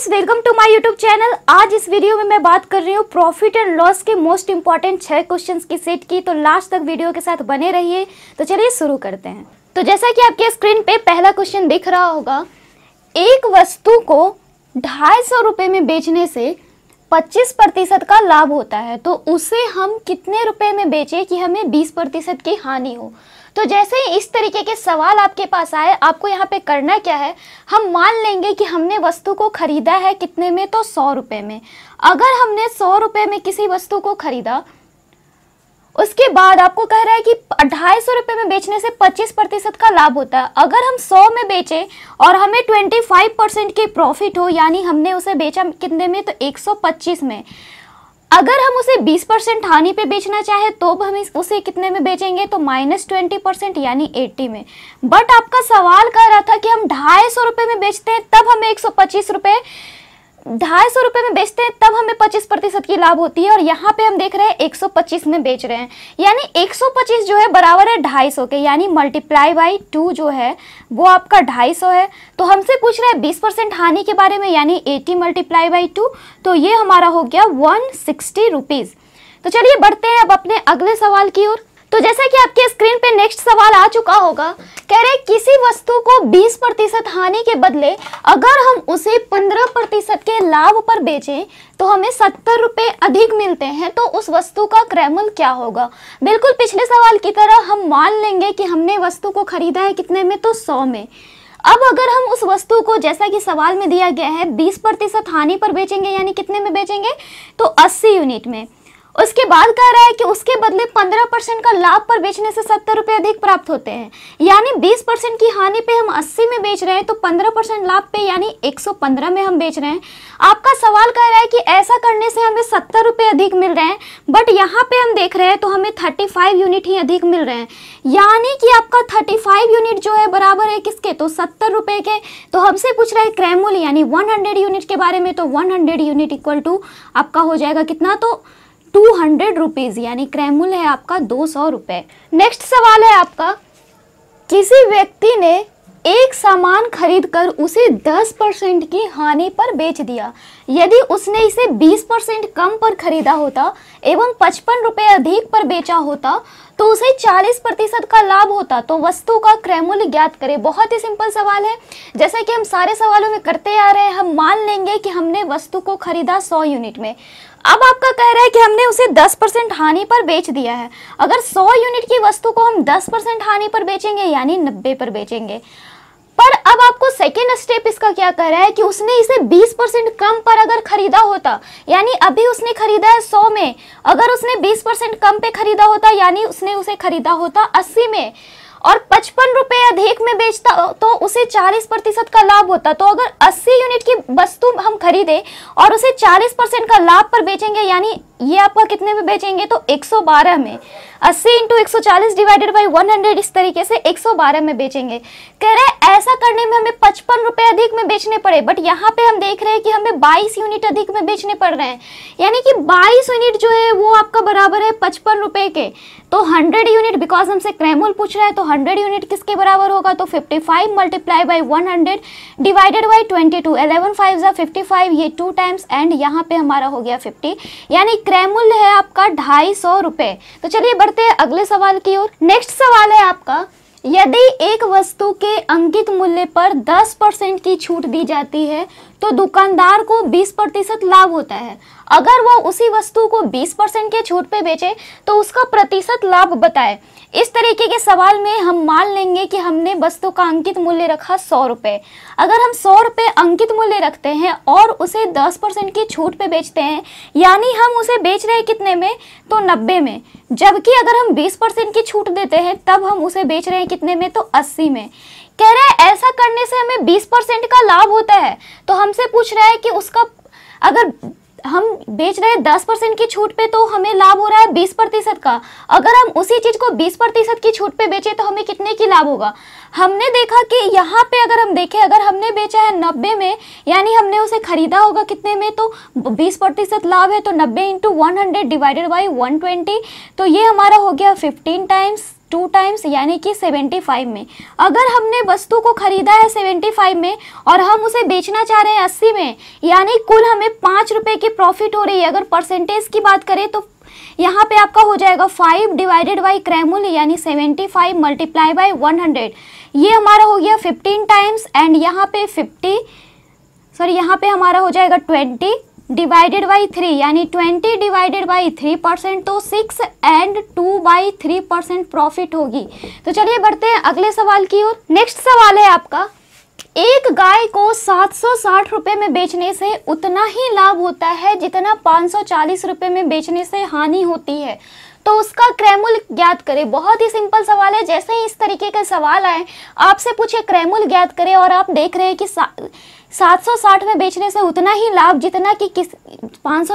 friends welcome to my YouTube channel आज इस video में मैं बात कर रही हूँ प्रॉफिट एंड लॉस के मोस्ट इंपॉर्टेंट छह क्वेश्चंस की सेट की तो लास्ट तक वीडियो के साथ बने रहिए तो चलिए शुरू करते हैं तो जैसा कि आपके स्क्रीन पे पहला क्वेश्चन दिख रहा होगा एक वस्तु को ढाई सौ में बेचने से पच्चीस का लाभ होता है तो उसे हम कितने रुपये में बेचें कि हमें बीस की हानि हो तो जैसे ही इस तरीके के सवाल आपके पास आए आपको यहाँ पे करना क्या है हम मान लेंगे कि हमने वस्तु को खरीदा है कितने में तो सौ रुपये में अगर हमने सौ रुपये में किसी वस्तु को खरीदा उसके बाद आपको कह रहा है कि ढाई सौ रुपये में बेचने से पच्चीस प्रतिशत का लाभ होता है अगर हम सौ में बेचें और हमें ट्वेंटी फाइव परसेंट की प्रॉफिट हो यानी हमने उसे बेचा कितने में तो एक सौ पच्चीस में अगर हम उसे 20 परसेंट हानि पे बेचना चाहे तो हम उसे कितने में बेचेंगे तो माइनस ट्वेंटी परसेंट यानी एट्टी में बट आपका सवाल कह रहा था कि हम ढाई सौ रुपये में बेचते हैं तब हमें एक सौ पच्चीस रुपये ढाई सौ रुपये में बेचते हैं तब हमें पच्चीस प्रतिशत की लाभ होती है और यहाँ पे हम देख रहे हैं एक सौ पच्चीस में बेच रहे हैं यानी एक सौ पच्चीस जो है बराबर है ढाई सौ के यानी मल्टीप्लाई बाई टू जो है वो आपका ढाई सौ है तो हमसे पूछ रहे हैं बीस परसेंट हानि के बारे में यानी एटी मल्टीप्लाई बाई टू तो ये हमारा हो गया वन सिक्सटी रुपीज़ तो चलिए बढ़ते हैं अब अपने अगले सवाल की ओर तो जैसा कि आपके स्क्रीन पे नेक्स्ट सवाल आ चुका होगा कह रहे किसी वस्तु को 20 प्रतिशत हानि के बदले अगर हम उसे 15 प्रतिशत के लाभ पर बेचें तो हमें सत्तर रुपये अधिक मिलते हैं तो उस वस्तु का क्रैमल क्या होगा बिल्कुल पिछले सवाल की तरह हम मान लेंगे कि हमने वस्तु को खरीदा है कितने में तो सौ में अब अगर हम उस वस्तु को जैसा कि सवाल में दिया गया है 20 प्रतिशत हानि पर बेचेंगे यानी कितने में बेचेंगे तो 80 यूनिट में उसके बाद कह रहा है कि उसके बदले 15 परसेंट का लाभ पर बेचने से सत्तर रुपये अधिक प्राप्त होते हैं यानी 20 परसेंट की हानि पे हम 80 में बेच रहे हैं तो 15 परसेंट लाभ पे यानी 115 में हम बेच रहे हैं आपका सवाल कह रहा है कि ऐसा करने से हमें सत्तर रुपये अधिक मिल रहे हैं बट यहाँ पे हम देख रहे हैं तो हमें थर्टी यूनिट ही अधिक मिल रहे हैं यानी कि आपका थर्टी यूनिट जो है बराबर है किसके तो सत्तर रुपये के तो हमसे पूछ रहा है क्रैमुल यानी वन यूनिट के बारे में तो वन यूनिट इक्वल टू आपका हो जाएगा कितना तो टू हंड्रेड रुपीज़ यानी क्रेमुल है आपका दो सौ रुपए नेक्स्ट सवाल है आपका किसी व्यक्ति ने एक सामान खरीद कर उसे 10 परसेंट की हानि पर बेच दिया यदि उसने इसे 20 परसेंट कम पर खरीदा होता एवं पचपन रुपये अधिक पर बेचा होता तो उसे 40 प्रतिशत का लाभ होता तो वस्तु का क्रयमूल्य ज्ञात करें बहुत ही सिंपल सवाल है जैसा कि हम सारे सवालों में करते आ रहे हैं हम मान लेंगे कि हमने वस्तु को खरीदा 100 यूनिट में अब आपका कह रहा है कि हमने उसे 10 परसेंट हानि पर बेच दिया है अगर 100 यूनिट की वस्तु को हम 10 परसेंट हानि पर बेचेंगे यानी 90 पर बेचेंगे पर अब आपको सेकेंड स्टेप इसका क्या कह रहा है कि उसने इसे 20 परसेंट कम पर अगर खरीदा होता यानी अभी उसने खरीदा है 100 में अगर उसने 20 परसेंट कम पे खरीदा होता यानी उसने उसे खरीदा होता 80 में और पचपन रुपए अधिक में बेचता तो उसे चालीस प्रतिशत का लाभ होता तो अगर अस्सी यूनिट की वस्तु हम खरीदे और उसे चालीस परसेंट का लाभ पर बेचेंगे यानी ये आपका कितने में बेचेंगे तो 112 में 80 इंटू एक डिवाइडेड बाई 100 इस तरीके से 112 में बेचेंगे कह रहे ऐसा करने में हमें पचपन रुपये अधिक में बेचने पड़े बट यहाँ पे हम देख रहे हैं कि हमें 22 यूनिट अधिक में बेचने पड़ रहे हैं यानी कि 22 यूनिट जो है वो आपका बराबर है पचपन रुपये के तो 100 यूनिट बिकॉज हमसे क्रेमोल पूछ रहे हैं तो हंड्रेड यूनिट किसके बराबर होगा तो fifty five multiply by one hundred divided by twenty two eleven five ज़ा फिफ्टी ये टू टाइम्स एंड यहाँ पे हमारा हो गया फिफ्टी यानी क्रय मूल्य है आपका ढाई सौ रुपए तो चलिए बढ़ते हैं अगले सवाल की ओर नेक्स्ट सवाल है आपका यदि एक वस्तु के अंकित मूल्य पर 10 परसेंट की छूट दी जाती है तो दुकानदार को 20 प्रतिशत लाभ होता है अगर वो उसी वस्तु को 20 परसेंट के छूट पे बेचे तो उसका प्रतिशत लाभ बताए इस तरीके के सवाल में हम मान लेंगे कि हमने वस्तु का अंकित मूल्य रखा सौ रुपये अगर हम सौ रुपये अंकित मूल्य रखते हैं और उसे 10 परसेंट की छूट पे बेचते हैं यानी हम उसे बेच रहे कितने में तो नब्बे में जबकि अगर हम बीस परसेंट की छूट देते हैं तब हम उसे बेच रहे हैं कितने में तो अस्सी में कह रहा है ऐसा करने से हमें बीस परसेंट का लाभ होता है तो हमसे पूछ रहा है कि उसका अगर हम बेच रहे हैं दस परसेंट की छूट पे तो हमें लाभ हो रहा है बीस प्रतिशत का अगर हम उसी चीज़ को बीस प्रतिशत की छूट पे बेचें तो हमें कितने की लाभ होगा हमने देखा कि यहाँ पे अगर हम देखें अगर हमने बेचा है नब्बे में यानी हमने उसे खरीदा होगा कितने में तो बीस प्रतिशत लाभ है तो नब्बे into one hundred divided by one twenty तो ये हमारा हो गया फिफ्टीन टाइम्स टू टाइम्स यानी कि 75 में अगर हमने वस्तु को खरीदा है 75 में और हम उसे बेचना चाह रहे हैं 80 में यानी कुल हमें पाँच रुपये की प्रॉफिट हो रही है अगर परसेंटेज की बात करें तो यहाँ पे आपका हो जाएगा फाइव डिवाइडेड बाई क्रैमूल यानी seventy five multiply by one hundred ये हमारा हो गया फिफ्टीन टाइम्स एंड यहाँ पे फिफ्टी सॉरी यहाँ पे हमारा हो जाएगा ट्वेंटी डिवाइडेड बाई थ्री यानी twenty divided by three percent तो six and two by three percent profit होगी तो चलिए बढ़ते हैं अगले सवाल की ओर नेक्स्ट सवाल है आपका एक गाय को सात सौ साठ रुपये में बेचने से उतना ही लाभ होता है जितना पाँच सौ चालीस रुपये में बेचने से हानि होती है तो उसका क्रैमुल ज्ञात करें बहुत ही सिंपल सवाल है जैसे ही इस तरीके के सवाल आए आपसे पूछे क्रैमुल ज्ञात करें और आप देख रहे हैं कि सात सौ साठ में बेचने से उतना ही लाभ जितना कि किस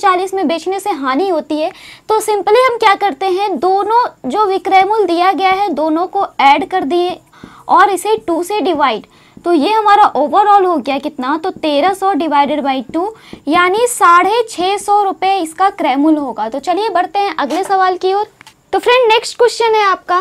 चालीस में बेचने से हानि होती है तो सिंपली हम क्या करते हैं दोनों जो विक्रयमूल दिया गया है दोनों को ऐड कर दिए और इसे टू से डिवाइड तो ये हमारा ओवरऑल हो गया कितना तो तेरह सौ डिवाइडेड बाई टू यानी साढ़े छः सौ रुपये इसका क्रैमुल होगा तो चलिए बढ़ते हैं अगले सवाल की ओर तो फ्रेंड नेक्स्ट क्वेश्चन है आपका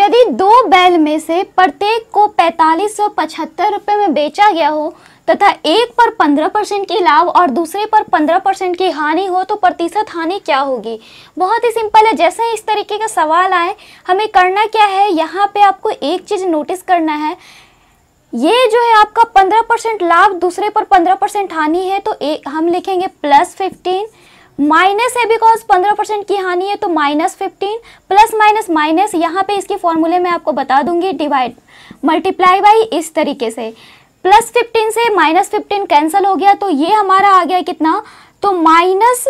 यदि दो बैल में से प्रत्येक को पैंतालीस सौ पचहत्तर रुपये में बेचा गया हो तथा एक पर पंद्रह परसेंट की लाभ और दूसरे पर पंद्रह परसेंट की हानि हो तो प्रतिशत हानि क्या होगी बहुत ही सिंपल है जैसे ही इस तरीके का सवाल आए हमें करना क्या है यहाँ पे आपको एक चीज़ नोटिस करना है ये जो है आपका 15 परसेंट लाभ दूसरे पर 15 परसेंट हानि है तो एक हम लिखेंगे प्लस फिफ्टीन माइनस है बिकॉज 15 परसेंट की हानि है तो minus fifteen plus minus minus यहाँ पे इसके फॉर्मूले में आपको बता दूंगी डिवाइड मल्टीप्लाई बाई इस तरीके से प्लस फिफ्टीन से माइनस फिफ्टीन कैंसिल हो गया तो ये हमारा आ गया कितना तो माइनस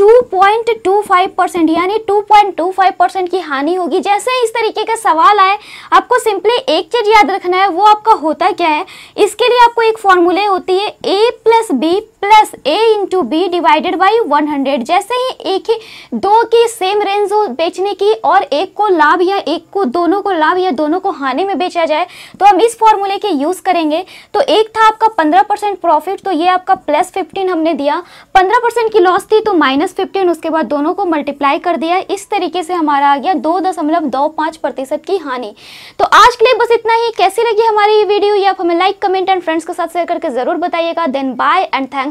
2.25 परसेंट यानी 2.25 परसेंट की हानि होगी जैसे इस तरीके का सवाल आए आपको सिंपली एक चीज़ याद रखना है वो आपका होता क्या है इसके लिए आपको एक फॉर्मूले होती है A plus B plus A into B divided by one hundred जैसे ही एक ही दो की सेम रेंज बेचने की और एक को लाभ या एक को दोनों को लाभ या दोनों को हानि में बेचा जाए तो हम इस फॉर्मूले के यूज़ करेंगे तो एक था आपका पंद्रह परसेंट प्रॉफिट तो ये आपका प्लस फिफ्टीन हमने दिया पंद्रह परसेंट की लॉस थी तो माइनस फिफ्टीन उसके बाद दोनों को मल्टीप्लाई कर दिया इस तरीके से हमारा आ गया दो दशमलव दो प्रतिशत की हानि तो आज के लिए बस इतना ही कैसी लगी हमारी ये वीडियो या आप हमें लाइक कमेंट एंड फ्रेंड्स के साथ शेयर करके ज़रूर बताइएगा देन बाय एंड थैंक्स